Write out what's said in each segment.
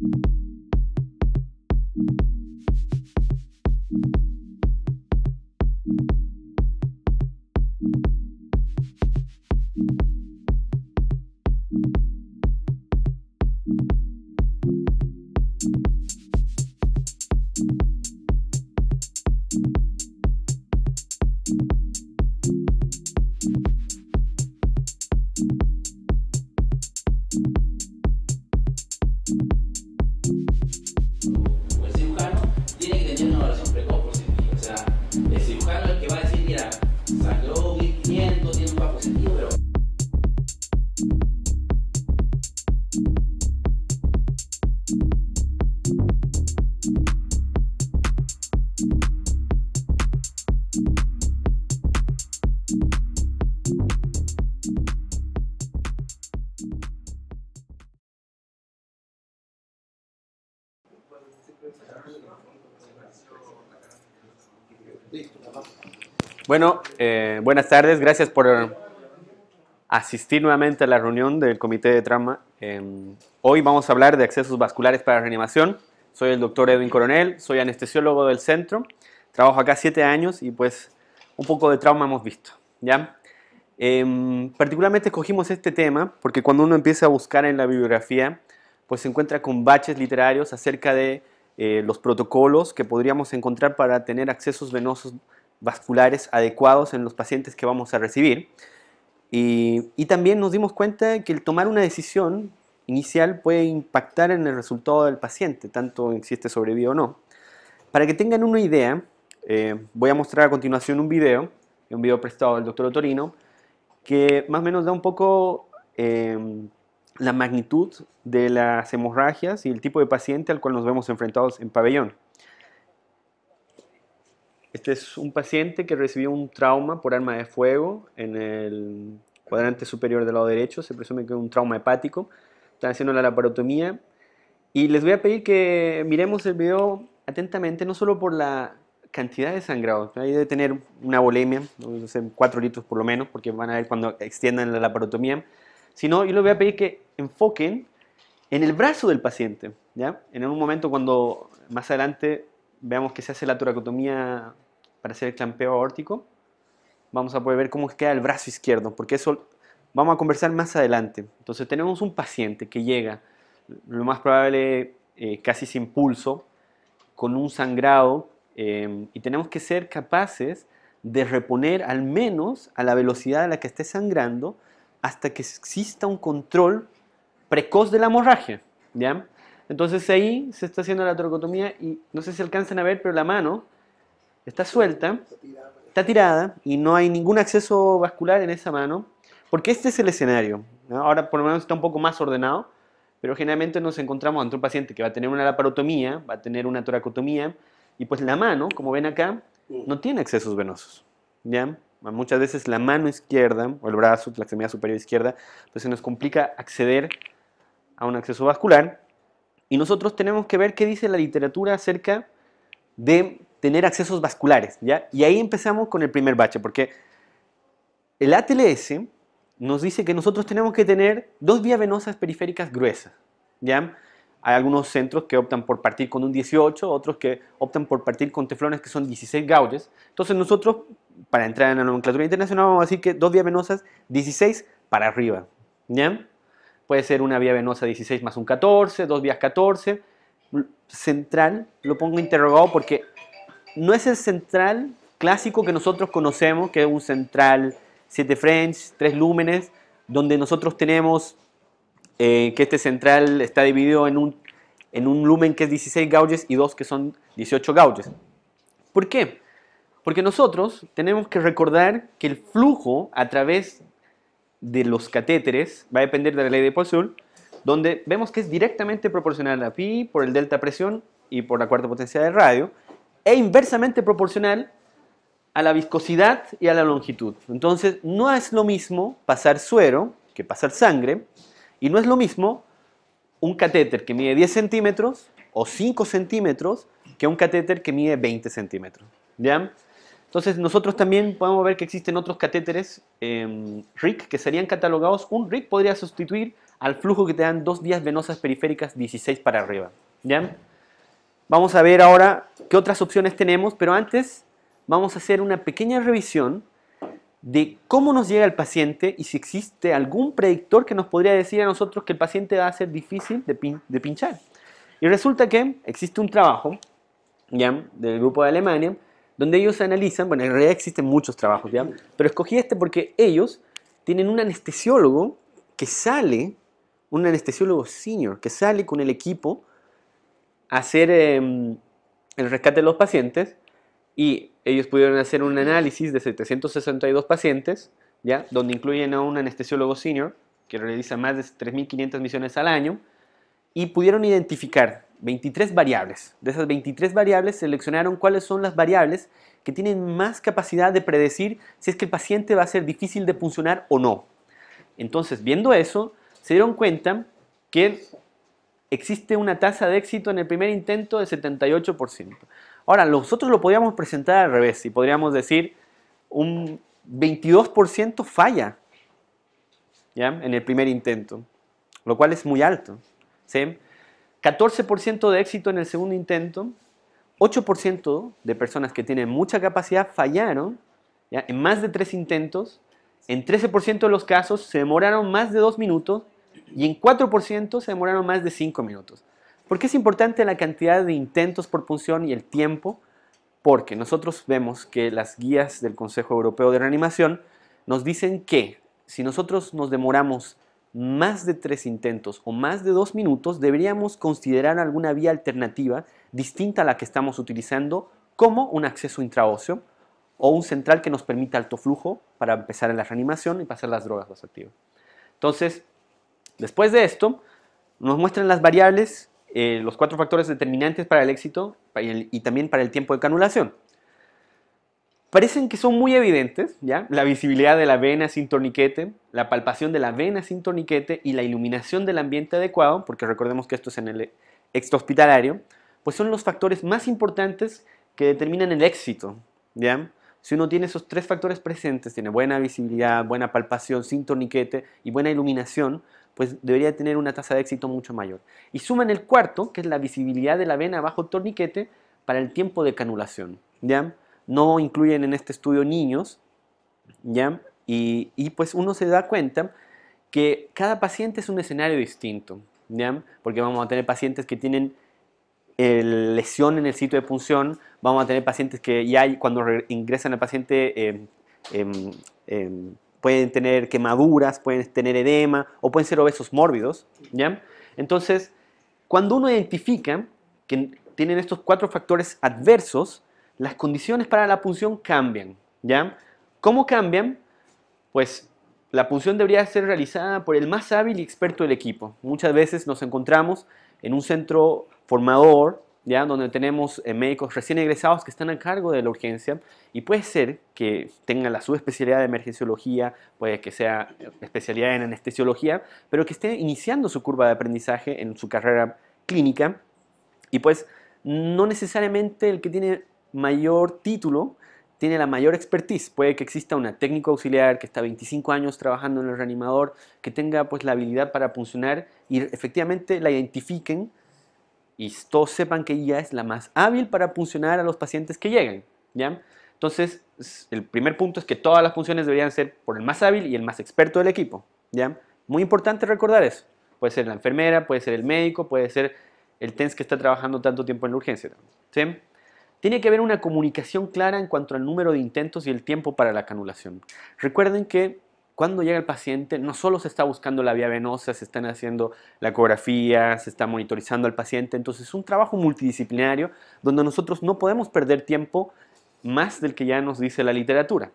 Thank you. Bueno, eh, buenas tardes. Gracias por asistir nuevamente a la reunión del Comité de Trauma. Em, hoy vamos a hablar de accesos vasculares para reanimación. Soy el doctor Edwin Coronel, soy anestesiólogo del centro. Trabajo acá siete años y pues un poco de trauma hemos visto. ¿ya? Em, particularmente cogimos este tema porque cuando uno empieza a buscar en la bibliografía, pues se encuentra con baches literarios acerca de eh, los protocolos que podríamos encontrar para tener accesos venosos vasculares adecuados en los pacientes que vamos a recibir. Y, también nos dimos cuenta que el tomar una decisión inicial puede impactar en el resultado del paciente, tanto en si este sobrevive o no. Para que tengan una idea, eh, voy a mostrar a continuación un video, un video prestado del doctor Otorino, que más o menos da un poco em, la magnitud de las hemorragias y el tipo de paciente al cual nos vemos enfrentados en pabellón. Este es un paciente que recibió un trauma por arma de fuego en el cuadrante superior del lado derecho, se presume que es un trauma hepático, están haciendo la laparotomía y les voy a pedir que miremos el video atentamente, no solo por la cantidad de sangrado, ahí debe tener una bolemia, 4 litros por lo menos, porque van a ver cuando extiendan la laparotomía, sino yo les voy a pedir que enfoquen en el brazo del paciente, ¿ya? En un momento cuando más adelante veamos que se hace la toracotomía para hacer el clampeo aórtico, vamos a poder ver cómo queda el brazo izquierdo, porque eso vamos a conversar más adelante. Entonces tenemos un paciente que llega, lo más probable eh, casi sin pulso, con un sangrado, eh, y tenemos que ser capaces de reponer al menos a la velocidad a la que esté sangrando hasta que exista un control precoz de la hemorragia. ¿ya? Entonces ahí se está haciendo la toracotomía y no sé si alcanzan a ver, pero la mano está suelta, está tirada y no hay ningún acceso vascular en esa mano, porque este es el escenario. Ahora por lo menos está un poco más ordenado, pero generalmente nos encontramos ante un paciente que va a tener una laparotomía, va a tener una toracotomía, y pues la mano, como ven acá, no tiene accesos venosos. ¿ya? Muchas veces la mano izquierda o el brazo, la extremidad superior izquierda, pues se nos complica acceder a un acceso vascular y nosotros tenemos que ver qué dice la literatura acerca de tener accesos vasculares, ¿ya? Y ahí empezamos con el primer bache, porque el ATLS nos dice que nosotros tenemos que tener dos vías venosas periféricas gruesas, ¿ya? Hay algunos centros que optan por partir con un 18, otros que optan por partir con teflones que son 16 gauges. Entonces nosotros, para entrar en la nomenclatura internacional, vamos a decir que dos vías venosas 16 para arriba, ¿ya? Puede ser una vía venosa 16 más un 14, dos vías 14. Central, lo pongo interrogado porque no es el central clásico que nosotros conocemos, que es un central 7 French, 3 lúmenes, donde nosotros tenemos eh, que este central está dividido en un, en un lumen que es 16 gauges y dos que son 18 gauges. ¿Por qué? Porque nosotros tenemos que recordar que el flujo a través de los catéteres va a depender de la ley de Poisson, donde vemos que es directamente proporcional a pi por el delta presión y por la cuarta potencia de radio, e inversamente proporcional a la viscosidad y a la longitud. Entonces, no es lo mismo pasar suero que pasar sangre, y no es lo mismo un catéter que mide 10 centímetros o 5 centímetros que un catéter que mide 20 centímetros. ¿Ya? Entonces nosotros también podemos ver que existen otros catéteres em, RIC que serían catalogados. Un RIC podría sustituir al flujo que te dan dos vías venosas periféricas 16 para arriba. ¿ya? Vamos a ver ahora qué otras opciones tenemos, pero antes vamos a hacer una pequeña revisión de cómo nos llega el paciente y si existe algún predictor que nos podría decir a nosotros que el paciente va a ser difícil de, de pinchar. Y resulta que existe un trabajo ¿ya? del grupo de Alemania donde ellos analizan, bueno, en realidad existen muchos trabajos, ¿ya? Pero escogí este porque ellos tienen un anestesiólogo que sale, un anestesiólogo senior, que sale con el equipo a hacer em, el rescate de los pacientes y ellos pudieron hacer un análisis de 762 pacientes, ¿ya? Donde incluyen a un anestesiólogo senior que realiza más de 3.500 misiones al año y pudieron identificar 23 variables. De esas 23 variables seleccionaron cuáles son las variables que tienen más capacidad de predecir si es que el paciente va a ser difícil de funcionar o no. Entonces, viendo eso, se dieron cuenta que existe una tasa de éxito en el primer intento de 78%. Ahora, nosotros lo podríamos presentar al revés y podríamos decir un 22% falla ¿ya? en el primer intento, lo cual es muy alto. ¿sí? 14% de éxito en el segundo intento, 8% de personas que tienen mucha capacidad fallaron en más de tres intentos, en 13% de los casos se demoraron más de dos minutos y en 4% se demoraron más de cinco minutos. ¿Por qué es importante la cantidad de intentos por punción y el tiempo? Porque nosotros vemos que las guías del Consejo Europeo de Reanimación nos dicen que si nosotros nos demoramos más de tres intentos o más de dos minutos, deberíamos considerar alguna vía alternativa distinta a la que estamos utilizando, como un acceso intraóseo o un central que nos permita alto flujo para empezar en la reanimación y pasar las drogas vasoactivas. Entonces, después de esto, nos muestran las variables, eh, los cuatro factores determinantes para el éxito y también para el tiempo de canulación parecen que son muy evidentes, ¿ya? La visibilidad de la vena sin torniquete, la palpación de la vena sin torniquete y la iluminación del ambiente adecuado, porque recordemos que esto es en el extrahospitalario, pues son los factores más importantes que determinan el éxito, ¿ya? Si uno tiene esos tres factores presentes, tiene buena visibilidad, buena palpación sin torniquete y buena iluminación, pues debería tener una tasa de éxito mucho mayor. Y suman el cuarto, que es la visibilidad de la vena bajo torniquete para el tiempo de canulación, ¿ya? no incluyen en este estudio niños, ¿ya? Y, pues uno se da cuenta que cada paciente es un escenario distinto, ¿ya? Porque vamos a tener pacientes que tienen eh, lesión en el sitio de punción, vamos a tener pacientes que ya cuando ingresan al paciente em, em, em, pueden tener quemaduras, pueden tener edema o pueden ser obesos mórbidos, ¿ya? Entonces, cuando uno identifica que tienen estos cuatro factores adversos, las condiciones para la punción cambian, ¿ya? ¿Cómo cambian? Pues la punción debería ser realizada por el más hábil y experto del equipo. Muchas veces nos encontramos en un centro formador, ¿ya? donde tenemos eh, médicos recién egresados que están a cargo de la urgencia y puede ser que tengan la subespecialidad de emergenciología, puede que sea especialidad en anestesiología, pero que esté iniciando su curva de aprendizaje en su carrera clínica y pues no necesariamente el que tiene mayor título tiene la mayor expertise. Puede que exista una técnico auxiliar que está 25 años trabajando en el reanimador, que tenga pues la habilidad para funcionar y efectivamente la identifiquen y todos sepan que ella es la más hábil para funcionar a los pacientes que llegan. ¿ya? Entonces, el primer punto es que todas las funciones deberían ser por el más hábil y el más experto del equipo. ¿ya? Muy importante recordar eso. Puede ser la enfermera, puede ser el médico, puede ser el TENS que está trabajando tanto tiempo en la urgencia. Tiene que haber una comunicación clara en cuanto al número de intentos y el tiempo para la canulación. Recuerden que cuando llega el paciente no solo se está buscando la vía venosa, se están haciendo la ecografía, se está monitorizando al paciente, entonces es un trabajo multidisciplinario donde nosotros no podemos perder tiempo más del que ya nos dice la literatura.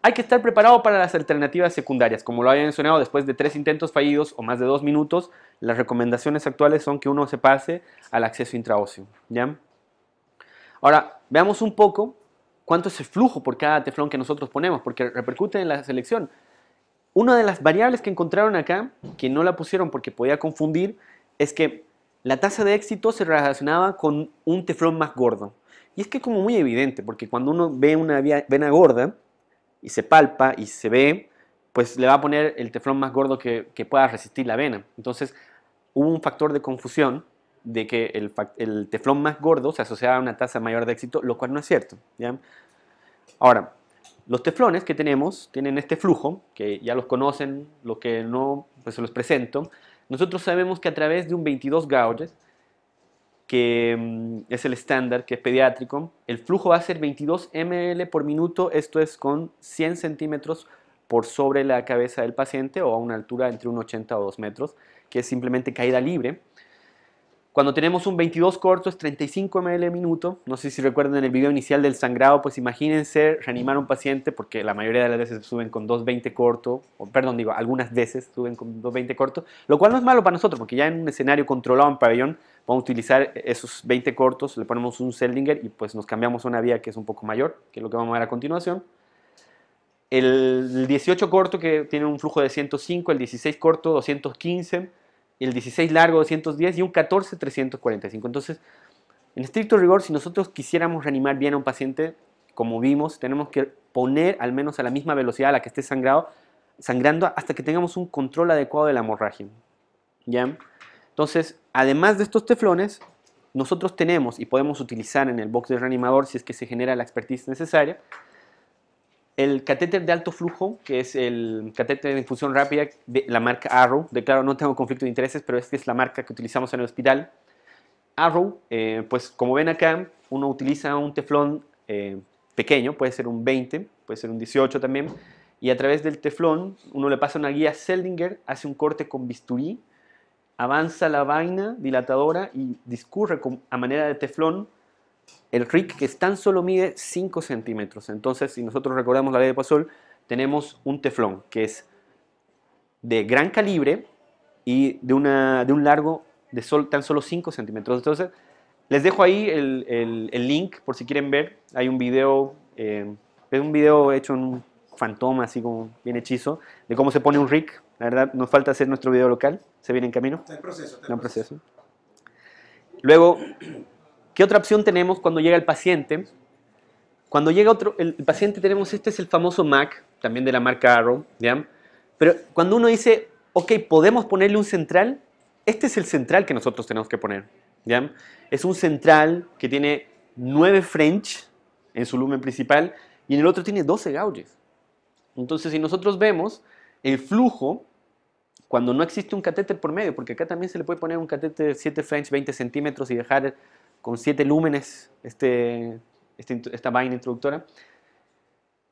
Hay que estar preparado para las alternativas secundarias. Como lo había mencionado, después de tres intentos fallidos o más de dos minutos, las recomendaciones actuales son que uno se pase al acceso intraóseo. ¿ya? Ahora, veamos un poco cuánto es el flujo por cada teflón que nosotros ponemos, porque repercute en la selección. Una de las variables que encontraron acá, que no la pusieron porque podía confundir, es que la tasa de éxito se relacionaba con un teflón más gordo. Y es que como muy evidente, porque cuando uno ve una vena gorda y se palpa y se ve, pues le va a poner el teflón más gordo que, que pueda resistir la vena. Entonces hubo un factor de confusión de que el, teflón más gordo se asociaba a una tasa mayor de éxito, lo cual no es cierto. Ahora, los teflones que tenemos tienen este flujo, que ya los conocen, lo que no, pues se los presento. Nosotros sabemos que a través de un 22 gauges, que mm, es el estándar, que es pediátrico, el flujo va a ser 22 ml por minuto, esto es con 100 centímetros por sobre la cabeza del paciente o a una altura entre un 1,80 o 2 metros, que es simplemente caída libre cuando tenemos un 22 corto, es 35 ml minuto, no sé si recuerdan en el video inicial del sangrado, pues imagínense reanimar a un paciente, porque la mayoría de las veces suben con 2.20 corto, o, perdón, digo, algunas veces suben con 2.20 corto, lo cual no es malo para nosotros, porque ya en un escenario controlado en pabellón, vamos a utilizar esos 20 cortos, le ponemos un Seldinger y pues nos cambiamos a una vía que es un poco mayor, que es lo que vamos a ver a continuación. El 18 corto que tiene un flujo de 105, el 16 corto 215, el 16 largo 210 y un 14 345. Entonces, en estricto rigor, si nosotros quisiéramos reanimar bien a un paciente, como vimos, tenemos que poner al menos a la misma velocidad a la que esté sangrado, sangrando hasta que tengamos un control adecuado de la hemorragia. ¿Ya? Entonces, además de estos teflones, nosotros tenemos y podemos utilizar en el box de reanimador si es que se genera la expertise necesaria, el catéter de alto flujo, que es el catéter de infusión rápida de la marca Arrow, claro, no tengo conflicto de intereses, pero esta es la marca que utilizamos en el hospital. Arrow, eh, pues como ven acá, uno utiliza un teflón eh, pequeño, puede ser un 20, puede ser un 18 también, y a través del teflón uno le pasa una guía Seldinger, hace un corte con bisturí, avanza la vaina dilatadora y discurre a manera de teflón el RIC que es tan solo mide 5 centímetros. Entonces, si nosotros recordamos la ley de Pasol, tenemos un teflón que es de gran calibre y de, un largo de tan solo 5 centímetros. Entonces, les dejo ahí el, link por si quieren ver. Hay un video, eh, un video hecho en un fantoma, así como bien hechizo, de cómo se pone un rick. La verdad, nos falta hacer nuestro video local. Se viene en camino. Está en proceso. Está proceso. Luego, ¿Qué otra opción tenemos cuando llega el paciente? Cuando llega otro, el, paciente tenemos, este es el famoso MAC, también de la marca Arrow, ¿ya? Pero cuando uno dice, ok, podemos ponerle un central, este es el central que nosotros tenemos que poner, ¿ya? Es un central que tiene 9 French en su lumen principal y en el otro tiene 12 gauges. Entonces, si nosotros vemos el flujo, cuando no existe un catéter por medio, porque acá también se le puede poner un catéter 7 French 20 centímetros y dejar con 7 lúmenes este, este esta vaina introductora,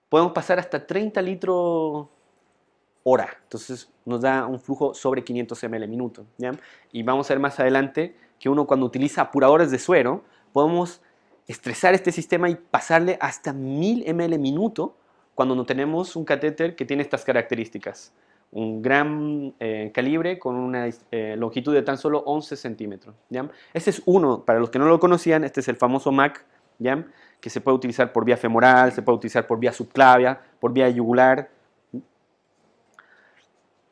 podemos pasar hasta 30 litros hora. Entonces nos da un flujo sobre 500 ml minuto. Y vamos a ver más adelante que uno cuando utiliza apuradores de suero, podemos estresar este sistema y pasarle hasta 1000 ml minuto cuando no tenemos un catéter que tiene estas características un gran eh, calibre con una eh, longitud de tan solo 11 centímetros. Este es uno, para los que no lo conocían, este es el famoso MAC, ¿ya? que se puede utilizar por vía femoral, se puede utilizar por vía subclavia, por vía yugular.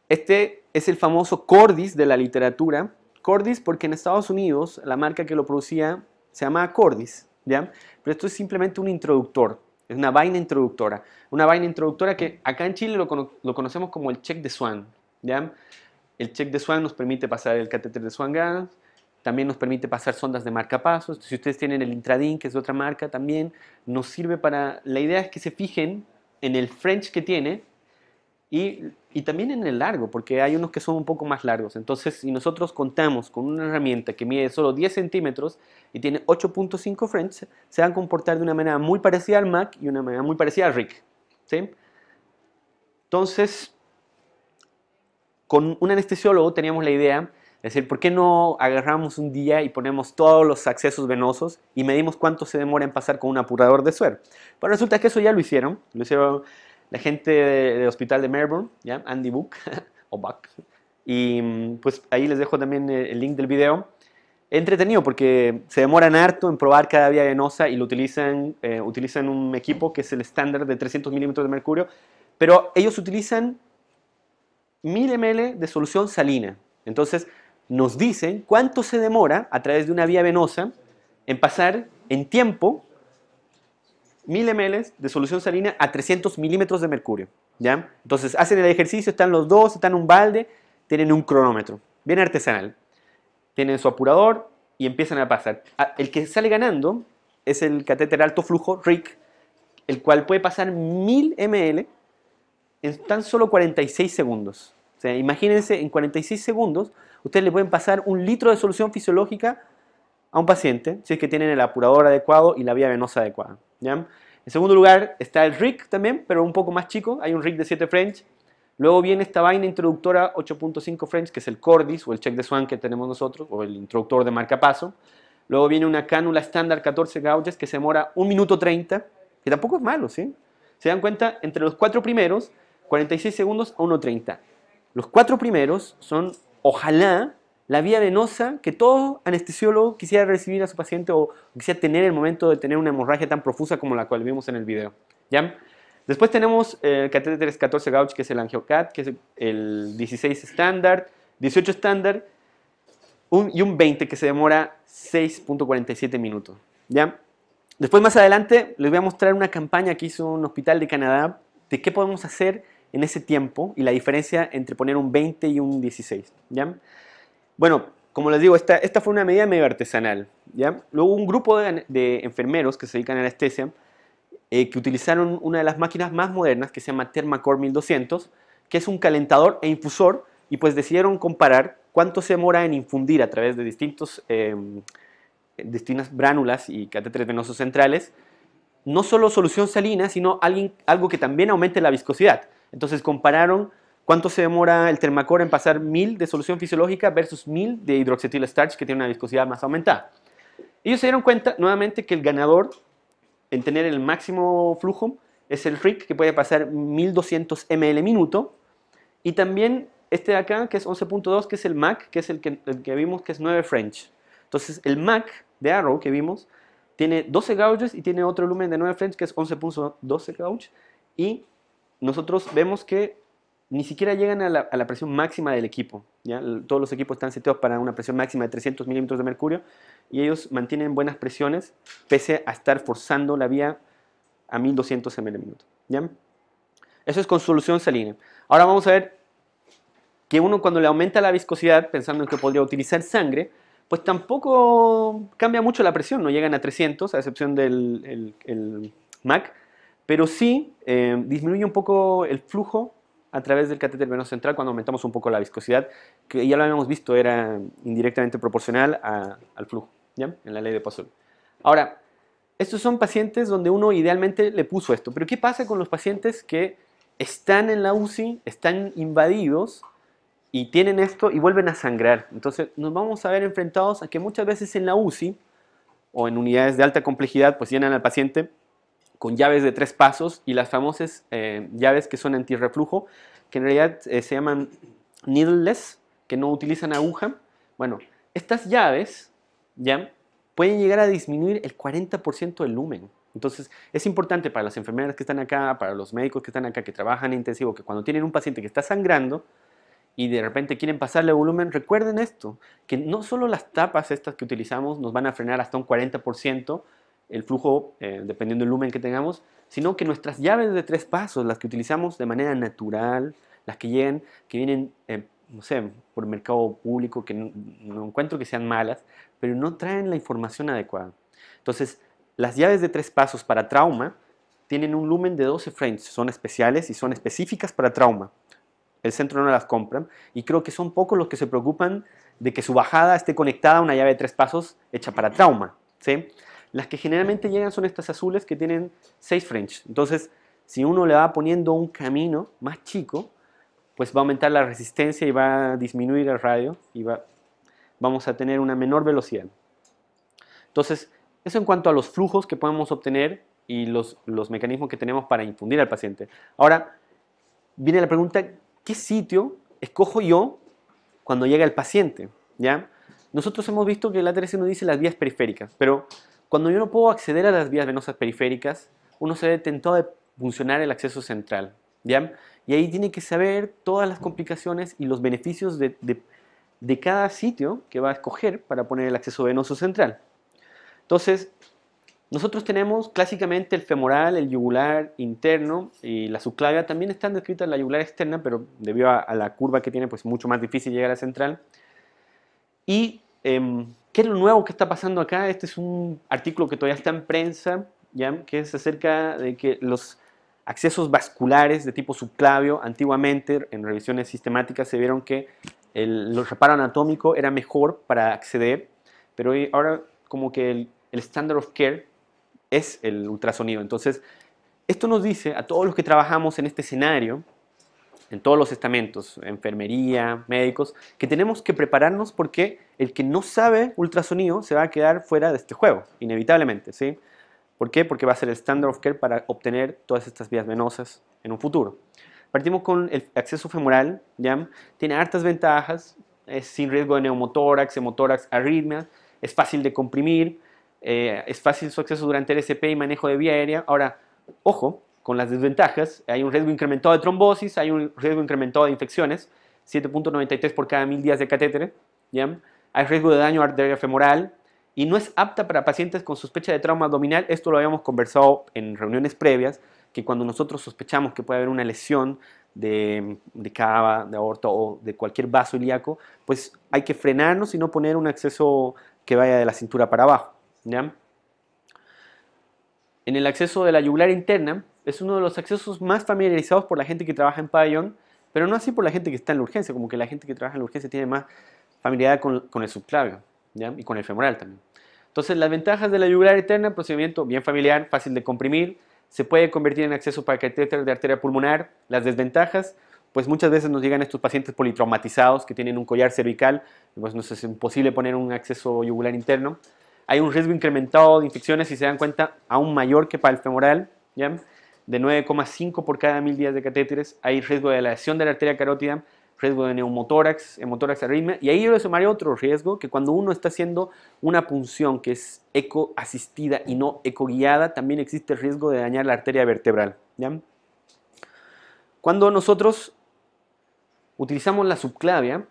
Este es el famoso Cordis de la literatura. Cordis porque en Estados Unidos la marca que lo producía se llamaba Cordis, ¿ya? pero esto es simplemente un introductor. Es una vaina introductora. Una vaina introductora que acá en Chile lo, conocemos como el check de Swan. El check de Swan nos permite pasar el catéter de Swan Gas, también nos permite pasar sondas de marcapasos. Si ustedes tienen el Intradin, que es de otra marca, también nos sirve para... La idea es que se fijen en el French que tiene y, también en el largo, porque hay unos que son un poco más largos. Entonces, si nosotros contamos con una herramienta que mide solo 10 centímetros y tiene 8.5 frames, se van a comportar de una manera muy parecida al Mac y una manera muy parecida al Rick. ¿sí? Entonces, con un anestesiólogo teníamos la idea de decir, ¿por qué no agarramos un día y ponemos todos los accesos venosos y medimos cuánto se demora en pasar con un apurador de suero? Pues resulta que eso ya lo hicieron, lo hicieron la gente del hospital de Melbourne, ¿ya? Andy Buck, o Buck. Y mm, pues ahí les dejo también el link del video. Entretenido porque se demoran harto en probar cada vía venosa y lo utilizan, eh, utilizan un equipo que es el estándar de 300 milímetros de mercurio, pero ellos utilizan 1000 ml de solución salina. Entonces nos dicen cuánto se demora a través de una vía venosa en pasar en tiempo 1000 ml de solución salina a 300 milímetros de mercurio. ¿ya? Entonces hacen el ejercicio, están los dos, están en un balde, tienen un cronómetro, bien artesanal. Tienen su apurador y empiezan a pasar. Ah, el que sale ganando es el catéter alto flujo RIC, el cual puede pasar 1000 ml en tan solo 46 segundos. O sea, imagínense, en 46 segundos ustedes le pueden pasar un litro de solución fisiológica a un paciente si es que tienen el apurador adecuado y la vía venosa adecuada. En segundo lugar está el RIC también, pero un poco más chico, hay un RIC de 7 French. Luego viene esta vaina introductora 8.5 French, que es el Cordis o el check de Swan que tenemos nosotros, o el introductor de marcapaso. Luego viene una cánula estándar 14 gauges que se demora 1 minuto 30, que tampoco es malo, ¿sí? Se dan cuenta, entre los cuatro primeros, 46 segundos a 1.30. Los cuatro primeros son, ojalá, la vía venosa que todo anestesiólogo quisiera recibir a su paciente o quisiera tener en el momento de tener una hemorragia tan profusa como la cual vimos en el video. ¿ya? Después tenemos eh, el catéter 14 gauge, que es el angiocat, que es el 16 estándar, 18 estándar y un 20 que se demora 6.47 minutos. ¿ya? Después más adelante les voy a mostrar una campaña que hizo un hospital de Canadá de qué podemos hacer en ese tiempo y la diferencia entre poner un 20 y un 16. ¿ya? Bueno, como les digo, esta, fue una medida medio artesanal. ¿ya? Luego un grupo de, enfermeros que se dedican a anestesia, eh, que utilizaron una de las máquinas más modernas que se llama Thermacore 1200, que es un calentador e infusor, y pues decidieron comparar cuánto se demora en infundir a través de distintos, em, distintas bránulas y catéteres venosos centrales, no solo solución salina, sino algo que también aumente la viscosidad. Entonces compararon ¿Cuánto se demora el termacor en pasar 1000 de solución fisiológica versus 1000 de hidroxetil starch que tiene una viscosidad más aumentada? Ellos se dieron cuenta nuevamente que el ganador en tener el máximo flujo es el RIC que puede pasar 1200 ml minuto y también este de acá que es 11.2 que es el MAC que es el que, vimos que es 9 French. Entonces el MAC de Arrow que vimos tiene 12 gauges y tiene otro lumen de 9 French que es 11.12 gauge y nosotros vemos que ni siquiera llegan a la, presión máxima del equipo. Todos los equipos están seteados para una presión máxima de 300 milímetros de mercurio y ellos mantienen buenas presiones pese a estar forzando la vía a 1200 ml Eso es con solución salina. Ahora vamos a ver que uno cuando le aumenta la viscosidad, pensando en que podría utilizar sangre, pues tampoco cambia mucho la presión, no llegan a 300, a excepción del MAC, pero sí eh, disminuye un poco el flujo a través del catéter venoso central cuando aumentamos un poco la viscosidad, que ya lo habíamos visto, era indirectamente proporcional al flujo, ¿ya? En la ley de Poisson. Ahora, estos son pacientes donde uno idealmente le puso esto, pero ¿qué pasa con los pacientes que están en la UCI, están invadidos y tienen esto y vuelven a sangrar? Entonces nos vamos a ver enfrentados a que muchas veces en la UCI o en unidades de alta complejidad pues llenan al paciente con llaves de tres pasos y las famosas eh, llaves que son antirreflujo, que en realidad eh, se llaman needleless, que no utilizan aguja. Bueno, estas llaves ya pueden llegar a disminuir el 40% del lumen. Entonces, es importante para las enfermeras que están acá, para los médicos que están acá, que trabajan en intensivo, que cuando tienen un paciente que está sangrando y de repente quieren pasarle volumen, recuerden esto, que no solo las tapas estas que utilizamos nos van a frenar hasta un 40%, el flujo eh, dependiendo del lumen que tengamos, sino que nuestras llaves de tres pasos, las que utilizamos de manera natural, las que llegan, que vienen, eh, no sé, por el mercado público, que no, encuentro que sean malas, pero no traen la información adecuada. Entonces, las llaves de tres pasos para trauma tienen un lumen de 12 frames, son especiales y son específicas para trauma. El centro no las compra y creo que son pocos los que se preocupan de que su bajada esté conectada a una llave de tres pasos hecha para trauma. ¿sí? Las que generalmente llegan son estas azules que tienen 6 French. Entonces, si uno le va poniendo un camino más chico, pues va a aumentar la resistencia y va a disminuir el radio y va, vamos a tener una menor velocidad. Entonces, eso en cuanto a los flujos que podemos obtener y los, los mecanismos que tenemos para infundir al paciente. Ahora, viene la pregunta, ¿qué sitio escojo yo cuando llega el paciente? ¿Ya? Nosotros hemos visto que la 13 nos dice las vías periféricas, pero cuando yo no puedo acceder a las vías venosas periféricas, uno se ve tentado de funcionar el acceso central, ¿ya? Y ahí tiene que saber todas las complicaciones y los beneficios de, cada sitio que va a escoger para poner el acceso venoso central. Entonces, nosotros tenemos clásicamente el femoral, el yugular interno y la subclavia también están descritas la yugular externa, pero debido a, a, la curva que tiene, pues mucho más difícil llegar a la central. Y Em, ¿Qué es lo nuevo que está pasando acá? Este es un artículo que todavía está en prensa, ¿ya? que es acerca de que los accesos vasculares de tipo subclavio, antiguamente en revisiones sistemáticas se vieron que el, reparo anatómico era mejor para acceder, pero hoy, ahora como que el standard of care es el ultrasonido. Entonces, esto nos dice a todos los que trabajamos en este escenario, en todos los estamentos, enfermería, médicos, que tenemos que prepararnos porque el que no sabe ultrasonido se va a quedar fuera de este juego, inevitablemente, ¿sí? ¿Por qué? Porque va a ser el standard of care para obtener todas estas vías venosas en un futuro. Partimos con el acceso femoral, ¿ya? Tiene hartas ventajas, es sin riesgo de neumotórax, hemotórax, arritmias, es fácil de comprimir, eh, es fácil su acceso durante el SP y manejo de vía aérea. Ahora, ojo, con las desventajas. Hay un riesgo incrementado de trombosis, hay un riesgo incrementado de infecciones, 7.93 por cada mil días de catéter. Hay riesgo de daño arteria femoral y no es apta para pacientes con sospecha de trauma abdominal. Esto lo habíamos conversado en reuniones previas, que cuando nosotros sospechamos que puede haber una lesión de, cava, de aorta o de cualquier vaso ilíaco, pues hay que frenarnos y no poner un acceso que vaya de la cintura para abajo. En el acceso de la yugular interna, es uno de los accesos más familiarizados por la gente que trabaja en pabellón, pero no así por la gente que está en la urgencia, como que la gente que trabaja en la urgencia tiene más familiaridad con, el subclavio y con el femoral también. Entonces, las ventajas de la yugular eterna, procedimiento bien familiar, fácil de comprimir, se puede convertir en acceso para catéter de arteria pulmonar. Las desventajas, pues muchas veces nos llegan estos pacientes politraumatizados que tienen un collar cervical, pues nos es imposible poner un acceso yugular interno. Hay un riesgo incrementado de infecciones, si se dan cuenta, aún mayor que para el femoral. ¿ya? de 9,5 por cada mil días de catéteres, hay riesgo de la lesión de la arteria carótida, riesgo de neumotórax, hemotórax arritmia, y ahí yo le sumaré otro riesgo, que cuando uno está haciendo una punción que es eco-asistida y no eco-guiada, también existe el riesgo de dañar la arteria vertebral. Cuando nosotros utilizamos la subclavia,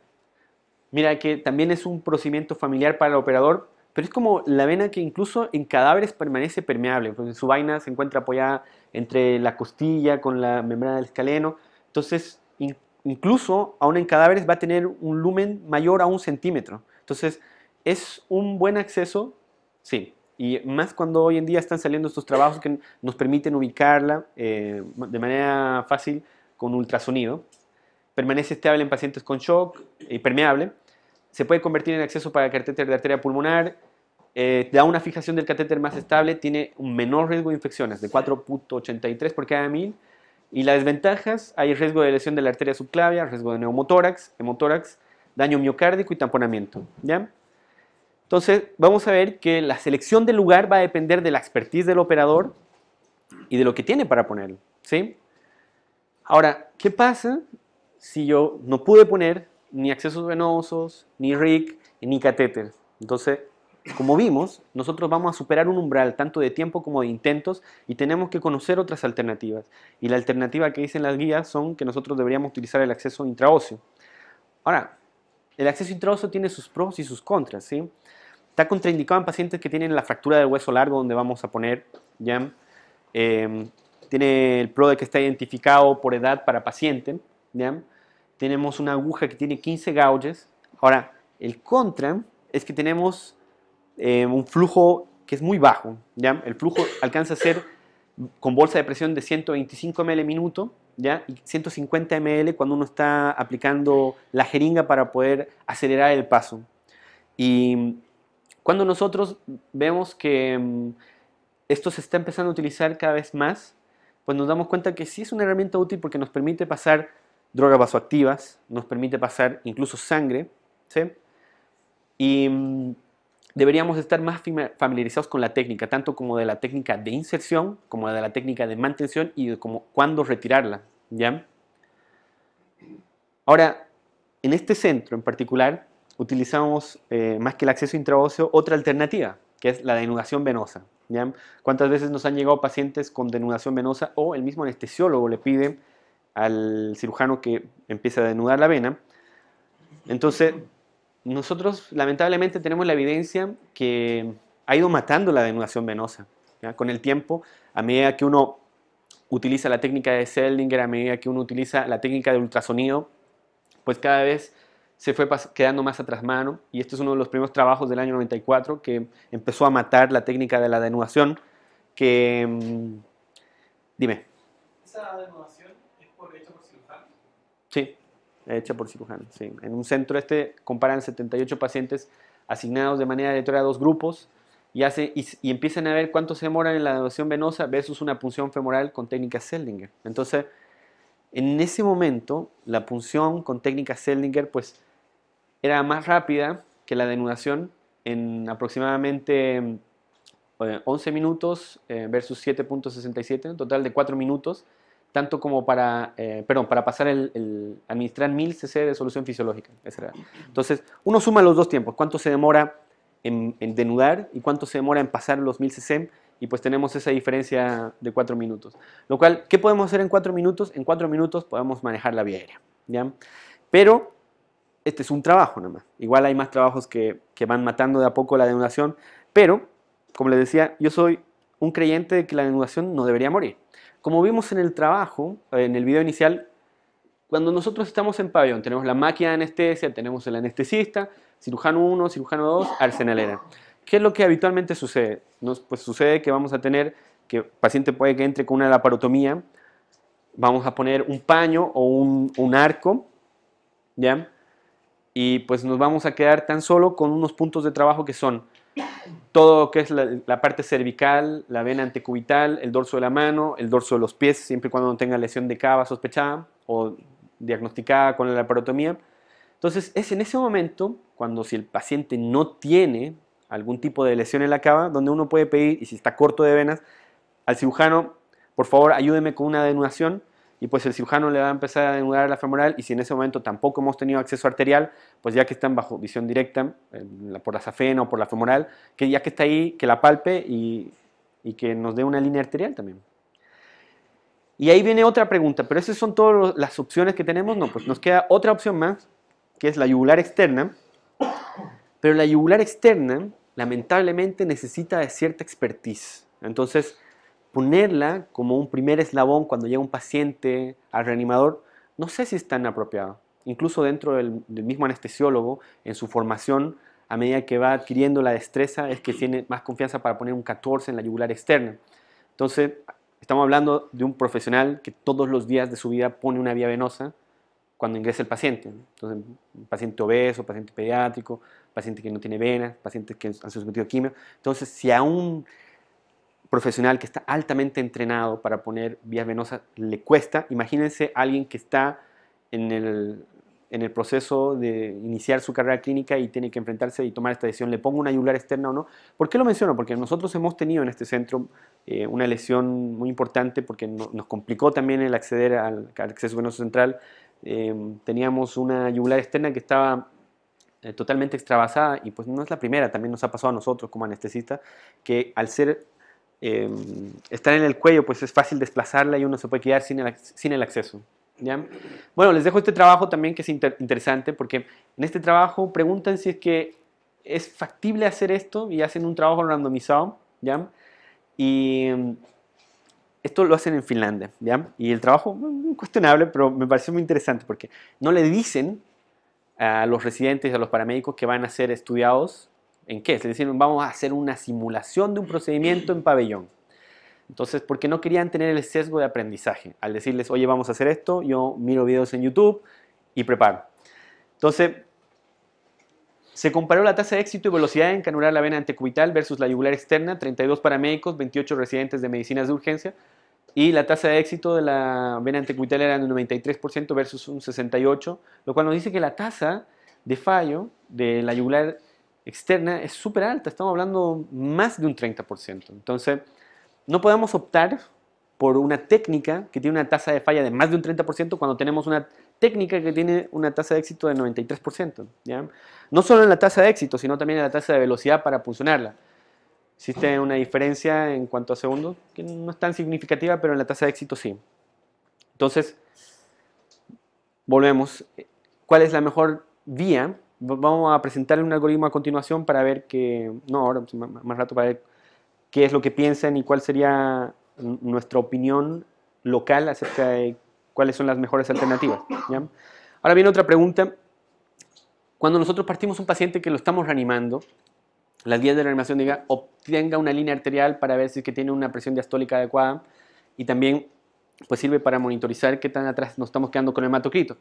mira que también es un procedimiento familiar para el operador, pero es como la vena que incluso en cadáveres permanece permeable, en pues, su vaina se encuentra apoyada entre la costilla con la membrana del escaleno, entonces incluso aún en cadáveres va a tener un lumen mayor a un centímetro, entonces es un buen acceso, sí, y más cuando hoy en día están saliendo estos trabajos que nos permiten ubicarla eh, de manera fácil con ultrasonido. Permanece estable en pacientes con shock y permeable. Se puede convertir en acceso para catéter de arteria pulmonar eh, da una fijación del catéter más estable, tiene un menor riesgo de infecciones, de 4.83 por cada mil. Y las desventajas, hay riesgo de lesión de la arteria subclavia, riesgo de neumotórax, hemotórax, daño miocárdico y tamponamiento. ¿ya? Entonces, vamos a ver que la selección del lugar va a depender de la expertise del operador y de lo que tiene para poner, ¿sí? Ahora, ¿qué pasa si yo no pude poner ni accesos venosos, ni RIC, ni catéter? Entonces, como vimos, nosotros vamos a superar un umbral tanto de tiempo como de intentos y tenemos que conocer otras alternativas. Y la alternativa que dicen las guías son que nosotros deberíamos utilizar el acceso intraocio. Ahora, el acceso intraocio tiene sus pros y sus contras. ¿sí? Está contraindicado en pacientes que tienen la fractura del hueso largo donde vamos a poner ¿ya? Em, tiene el pro de que está identificado por edad para paciente. ¿ya? Tenemos una aguja que tiene 15 gauges. Ahora, el contra es que tenemos eh, un flujo que es muy bajo. ¿ya? El flujo alcanza a ser con bolsa de presión de 125 ml minuto ¿ya? y 150 ml cuando uno está aplicando la jeringa para poder acelerar el paso. Y cuando nosotros vemos que mm, esto se está empezando a utilizar cada vez más, pues nos damos cuenta que sí es una herramienta útil porque nos permite pasar drogas vasoactivas, nos permite pasar incluso sangre, ¿sí? Y mm, deberíamos estar más familiarizados con la técnica, tanto como de la técnica de inserción, como de la técnica de mantención y de como cuándo retirarla. ¿ya? Ahora, en este centro en particular, utilizamos eh, más que el acceso intraóseo otra alternativa, que es la denudación venosa. ¿ya? ¿Cuántas veces nos han llegado pacientes con denudación venosa o el mismo anestesiólogo le pide al cirujano que empiece a denudar la vena? Entonces, nosotros lamentablemente tenemos la evidencia que ha ido matando la denudación venosa. Con el tiempo, a medida que uno utiliza la técnica de Seldinger, a medida que uno utiliza la técnica de ultrasonido, pues cada vez se fue quedando más atrás mano y este es uno de los primeros trabajos del año 94 que empezó a matar la técnica de la denudación que... Mm, dime. ¿Esa denudación es por hecho por cirujano? Sí hecha por cirujanos. Sí. En un centro este comparan 78 pacientes asignados de manera aleatoria a dos grupos y, hace, y, empiezan a ver cuánto se demoran en la denudación venosa versus una punción femoral con técnica Seldinger. Entonces, en ese momento, la punción con técnica Seldinger pues, era más rápida que la denudación en aproximadamente 11 eh, minutos eh, versus 7.67, un total de 4 minutos tanto como para, eh, perdón, para pasar el, administrar 1000 cc de solución fisiológica, Entonces, uno suma los dos tiempos, cuánto se demora en, denudar y cuánto se demora en pasar los 1000 cc, y pues tenemos esa diferencia de 4 minutos. Lo cual, ¿qué podemos hacer en 4 minutos? En 4 minutos podemos manejar la vía aérea, ¿ya? Pero este es un trabajo nada más. Igual hay más trabajos que, que van matando de a poco la denudación, pero, como les decía, yo soy un creyente de que la denudación no debería morir. Como vimos en el trabajo, en el video inicial, cuando nosotros estamos en pabellón, tenemos la máquina de anestesia, tenemos el anestesista, cirujano 1, cirujano 2, arsenalera. ¿Qué es lo que habitualmente sucede? Nos, pues sucede que vamos a tener que el paciente puede que entre con una laparotomía, vamos a poner un paño o un, un arco, ¿ya? Y pues nos vamos a quedar tan solo con unos puntos de trabajo que son todo lo que es la, parte cervical, la vena antecubital, el dorso de la mano, el dorso de los pies, siempre y cuando no tenga lesión de cava sospechada o diagnosticada con la laparotomía. Entonces es en ese momento, cuando si el paciente no tiene algún tipo de lesión en la cava, donde uno puede pedir, y si está corto de venas, al cirujano, por favor ayúdeme con una denudación y pues el cirujano le va a empezar a denudar la femoral y si en ese momento tampoco hemos tenido acceso arterial, pues ya que están bajo visión directa, por la safena o por la femoral, que ya que está ahí, que la palpe y, que nos dé una línea arterial también. Y ahí viene otra pregunta, pero esas son todas las opciones que tenemos, no, pues nos queda otra opción más, que es la yugular externa, pero la yugular externa lamentablemente necesita de cierta expertise. Entonces, ponerla como un primer eslabón cuando llega un paciente al reanimador, no sé si es tan apropiado. Incluso dentro del, mismo anestesiólogo, en su formación, a medida que va adquiriendo la destreza, es que tiene más confianza para poner un 14 en la yugular externa. Entonces, estamos hablando de un profesional que todos los días de su vida pone una vía venosa cuando ingresa el paciente. Entonces, paciente obeso, paciente pediátrico, paciente que no tiene venas, paciente que han sido sometidos quimio. Entonces, si aún profesional que está altamente entrenado para poner vías venosas le cuesta, imagínense alguien que está en el, en el proceso de iniciar su carrera clínica y tiene que enfrentarse y tomar esta decisión, ¿le pongo una yugular externa o no? ¿Por qué lo menciono? Porque nosotros hemos tenido en este centro eh, una lesión muy importante porque nos complicó también el acceder al, acceso venoso central. Eh, teníamos una yugular externa que estaba eh, totalmente extravasada y pues no es la primera, también nos ha pasado a nosotros como anestesistas que al ser eh, em, estar en el cuello, pues es fácil desplazarla y uno se puede quedar sin el, sin el acceso. ¿ya? Bueno, les dejo este trabajo también que es interesante porque en este trabajo preguntan si es que es factible hacer esto y hacen un trabajo randomizado. ¿ya? Y em, esto lo hacen en Finlandia. Y el trabajo, cuestionable, pero me pareció muy interesante porque no le dicen a los residentes, a los paramédicos que van a ser estudiados ¿En qué? Se decían vamos a hacer una simulación de un procedimiento en pabellón. Entonces, porque no querían tener el sesgo de aprendizaje. Al decirles, oye, vamos a hacer esto, yo miro videos en YouTube y preparo. Entonces, se comparó la tasa de éxito y velocidad de canular la vena antecubital versus la yugular externa, 32 paramédicos, 28 residentes de medicinas de urgencia, y la tasa de éxito de la vena antecubital era del 93% versus un 68%, lo cual nos dice que la tasa de fallo de la yugular externa es súper alta, estamos hablando más de un 30%. Entonces, no podemos optar por una técnica que tiene una tasa de falla de más de un 30% cuando tenemos una técnica que tiene una tasa de éxito de 93%. ¿ya? No solo en la tasa de éxito, sino también en la tasa de velocidad para funcionarla. Existe una diferencia en cuanto a segundos que no es tan significativa, pero en la tasa de éxito sí. Entonces, volvemos. ¿Cuál es la mejor vía vamos a presentarle un algoritmo a continuación para ver que, ahora, pues, más rato para qué es lo que piensan y cuál sería nuestra opinión local acerca de cuáles son las mejores alternativas. Ahora viene otra pregunta. Cuando nosotros partimos un paciente que lo estamos reanimando, las guías de reanimación diga, obtenga una línea arterial para ver si es que tiene una presión diastólica adecuada y también pues sirve para monitorizar qué tan atrás nos estamos quedando con el hematocrito.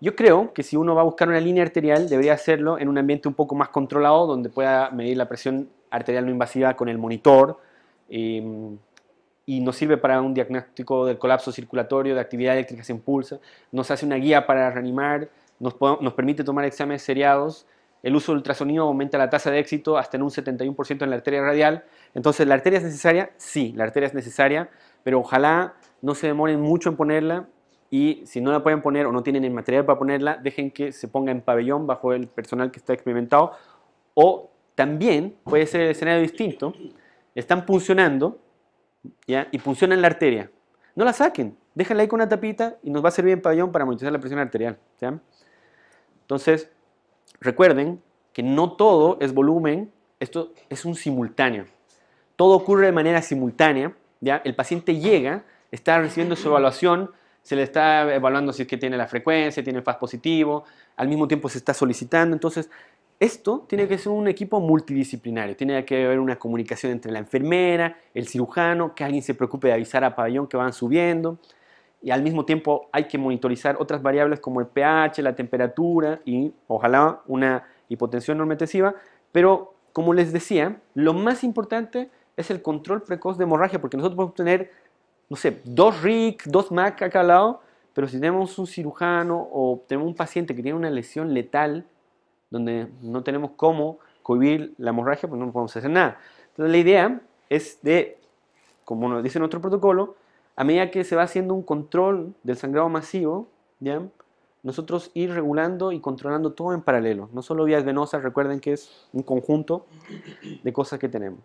Yo creo que si uno va a buscar una línea arterial, debería hacerlo en un ambiente un poco más controlado, donde pueda medir la presión arterial no invasiva con el monitor. Em, y nos sirve para un diagnóstico del colapso circulatorio, de actividad eléctrica se impulsa, nos hace una guía para reanimar, nos, nos permite tomar exámenes seriados, el uso del ultrasonido aumenta la tasa de éxito hasta en un 71% en la arteria radial. Entonces, ¿la arteria es necesaria? Sí, la arteria es necesaria, pero ojalá no se demoren mucho en ponerla y si no la pueden poner o no tienen el material para ponerla, dejen que se ponga en pabellón bajo el personal que está experimentado o también puede ser el escenario distinto, están funcionando y funciona la arteria. No la saquen, déjenla ahí con una tapita y nos va a servir en pabellón para monitorizar la presión arterial. Entonces, recuerden que no todo es volumen, esto es un simultáneo. Todo ocurre de manera simultánea, ¿ya? el paciente llega, está recibiendo su evaluación, se le está evaluando si es que tiene la frecuencia, tiene el FAS positivo, al mismo tiempo se está solicitando. Entonces, esto tiene que ser un equipo multidisciplinario, tiene que haber una comunicación entre la enfermera, el cirujano, que alguien se preocupe de avisar a pabellón que van subiendo. Y al mismo tiempo hay que monitorizar otras variables como el pH, la temperatura y ojalá una hipotensión normotensiva, Pero como les decía, lo más importante es el control precoz de hemorragia, porque nosotros podemos tener no sé, dos RIC, dos MAC acá al lado, pero si tenemos un cirujano o tenemos un paciente que tiene una lesión letal, donde no tenemos cómo cohibir la hemorragia, pues no podemos hacer nada. Entonces la idea es de, como nos dice nuestro protocolo, a medida que se va haciendo un control del sangrado masivo, ¿ya? nosotros ir regulando y controlando todo en paralelo, no solo vías venosas, recuerden que es un conjunto de cosas que tenemos.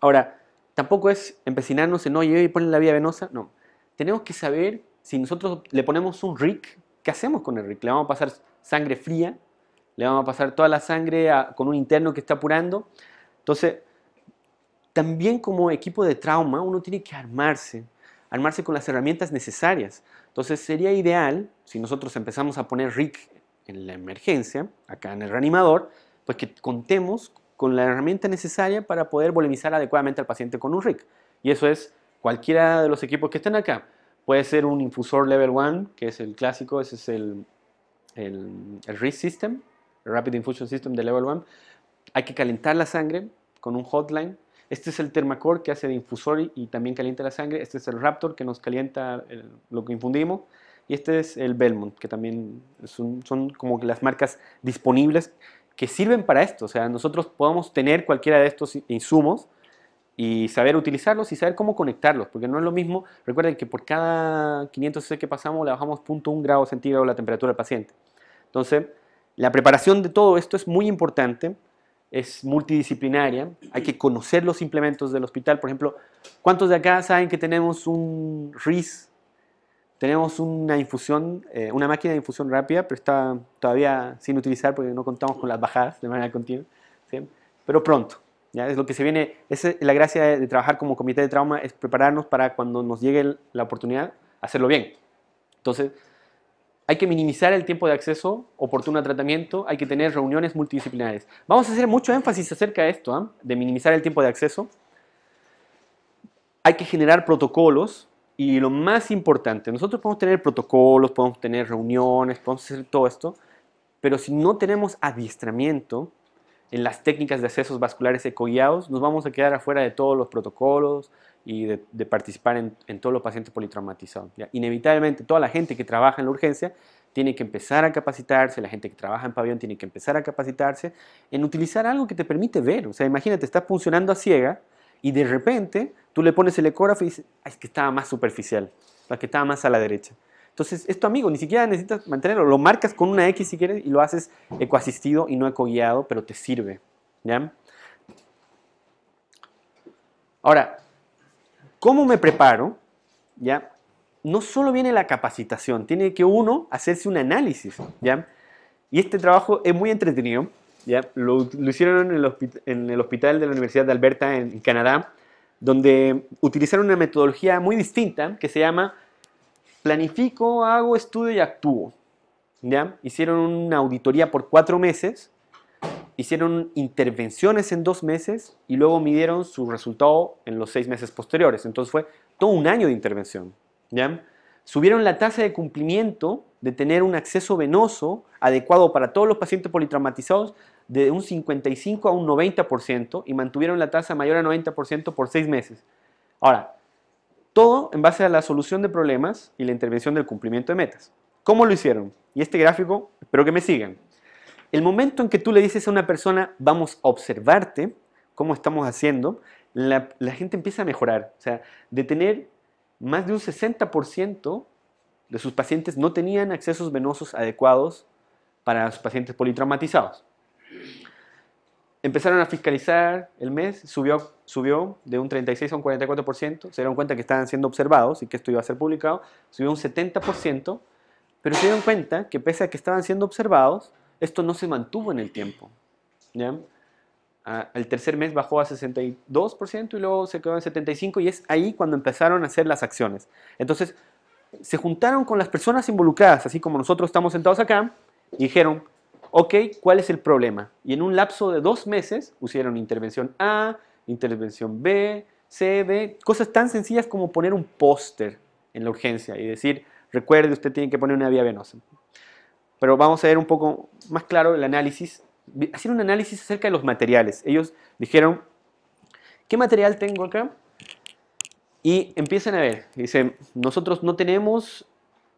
Ahora, tampoco es empecinarnos en, oye, y poner la vía venosa. No, tenemos que saber si nosotros le ponemos un RIC, ¿qué hacemos con el RIC? ¿Le vamos a pasar sangre fría? ¿Le vamos a pasar toda la sangre con un interno que está apurando? Entonces, también como equipo de trauma, uno tiene que armarse, armarse con las herramientas necesarias. Entonces, sería ideal, si nosotros empezamos a poner RIC en la emergencia, acá en el reanimador, pues que contemos con la herramienta necesaria para poder volemizar adecuadamente al paciente con un RIC. Y eso es cualquiera de los equipos que estén acá. Puede ser un infusor Level 1, que es el clásico, ese es el, el, RIC System, el Rapid Infusion System de Level 1. Hay que calentar la sangre con un hotline. Este es el Thermacore que hace de infusor y, también calienta la sangre. Este es el Raptor que nos calienta lo que infundimos. Y este es el Belmont, que también son, son como las marcas disponibles que sirven para esto. O sea, nosotros podemos tener cualquiera de estos insumos y saber utilizarlos y saber cómo conectarlos, porque no es lo mismo, recuerden que por cada 500 C que pasamos le bajamos 0.1 grado centígrado la temperatura del paciente. Entonces, la preparación de todo esto es muy importante, es multidisciplinaria, hay que conocer los implementos del hospital, por ejemplo, ¿cuántos de acá saben que tenemos un RIS tenemos una infusión, eh, una máquina de infusión rápida, pero está todavía sin utilizar porque no contamos con las bajadas de manera continua. Pero pronto, ¿ya? es lo que se viene. es la gracia de, trabajar como comité de trauma, es prepararnos para cuando nos llegue la oportunidad, hacerlo bien. Entonces, hay que minimizar el tiempo de acceso oportuno a tratamiento, hay que tener reuniones multidisciplinares. Vamos a hacer mucho énfasis acerca de esto, ¿ah? de minimizar el tiempo de acceso. Hay que generar protocolos y lo más importante, nosotros podemos tener protocolos, podemos tener reuniones, podemos hacer todo esto, pero si no tenemos adiestramiento en las técnicas de accesos vasculares ecoguiados, nos vamos a quedar afuera de todos los protocolos y de, participar en, todos los pacientes politraumatizados. Inevitablemente, toda la gente que trabaja en la urgencia tiene que empezar a capacitarse, la gente que trabaja en pabellón tiene que empezar a capacitarse en utilizar algo que te permite ver. O sea, imagínate, estás funcionando a ciega y de repente tú le pones el ecógrafo y dices, es que estaba más superficial, la que estaba más a la derecha. Entonces, esto amigo, ni siquiera necesitas mantenerlo. Lo marcas con una X si quieres y lo haces ecoasistido y no guiado, pero te sirve. ¿ya? Ahora, ¿cómo me preparo? ¿Ya? No solo viene la capacitación, tiene que uno hacerse un análisis. ¿ya? Y este trabajo es muy entretenido lo, hicieron en el, hospital de la Universidad de Alberta, en, Canadá, donde utilizaron una metodología muy distinta que se llama planifico, hago, estudio y actúo. Hicieron una auditoría por cuatro meses, hicieron intervenciones en dos meses y luego midieron su resultado en los seis meses posteriores. Entonces fue todo un año de intervención. ¿ya? subieron la tasa de cumplimiento de tener un acceso venoso adecuado para todos los pacientes politraumatizados de un 55 a un 90% y mantuvieron la tasa mayor a 90% por seis meses. Ahora, todo en base a la solución de problemas y la intervención del cumplimiento de metas. ¿Cómo lo hicieron? Y este gráfico, espero que me sigan. El momento en que tú le dices a una persona, vamos a observarte, cómo estamos haciendo, la, la gente empieza a mejorar. O sea, de tener más de un 60% de sus pacientes no tenían accesos venosos adecuados para los pacientes politraumatizados. Empezaron a fiscalizar el mes, subió, subió de un 36 a un 44%, se dieron cuenta que estaban siendo observados y que esto iba a ser publicado, subió un 70%, pero se dieron cuenta que pese a que estaban siendo observados, esto no se mantuvo en el tiempo. ¿ya? al tercer mes bajó a 62% y luego se quedó en 75% y es ahí cuando empezaron a hacer las acciones. Entonces, se juntaron con las personas involucradas, así como nosotros estamos sentados acá, y dijeron, ok, ¿cuál es el problema? Y en un lapso de dos meses pusieron intervención A, intervención B, C, D, cosas tan sencillas como poner un póster en la urgencia y decir, recuerde, usted tiene que poner una vía venosa. Pero vamos a ver un poco más claro el análisis hacer un análisis acerca de los materiales. Ellos dijeron, ¿qué material tengo acá? Y empiezan a ver, dicen, nosotros no tenemos